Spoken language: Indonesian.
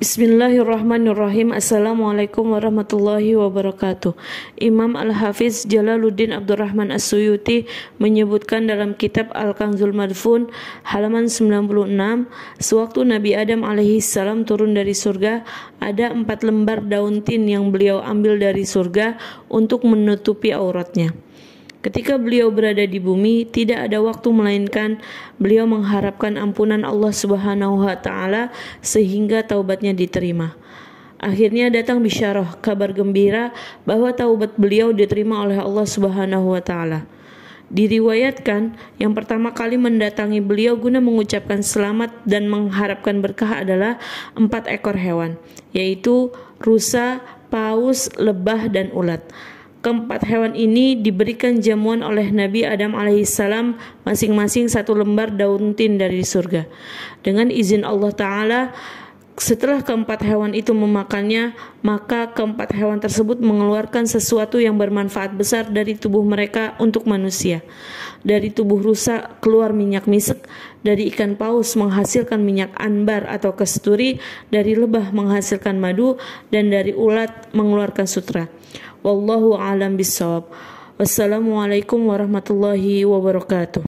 Bismillahirrahmanirrahim. Assalamualaikum warahmatullahi wabarakatuh. Imam Al-Hafiz Jalaluddin Abdurrahman As-Suyuti menyebutkan dalam kitab Al-Kanzul Madfun halaman 96, sewaktu Nabi Adam alaihi salam turun dari surga, ada empat lembar daun tin yang beliau ambil dari surga untuk menutupi auratnya. Ketika beliau berada di bumi, tidak ada waktu melainkan beliau mengharapkan ampunan Allah Subhanahu wa taala sehingga taubatnya diterima. Akhirnya datang bisyarah, kabar gembira bahwa taubat beliau diterima oleh Allah Subhanahu wa taala. Diriwayatkan, yang pertama kali mendatangi beliau guna mengucapkan selamat dan mengharapkan berkah adalah empat ekor hewan, yaitu rusa, paus, lebah, dan ulat. Keempat hewan ini diberikan jamuan oleh Nabi Adam alaihissalam masing-masing satu lembar daun tin dari surga. Dengan izin Allah Ta'ala, setelah keempat hewan itu memakannya, maka keempat hewan tersebut mengeluarkan sesuatu yang bermanfaat besar dari tubuh mereka untuk manusia. Dari tubuh rusa keluar minyak misek, dari ikan paus menghasilkan minyak anbar atau kasturi, dari lebah menghasilkan madu, dan dari ulat mengeluarkan sutra. Wallahu alam bisawab. Wassalamualaikum warahmatullahi wabarakatuh.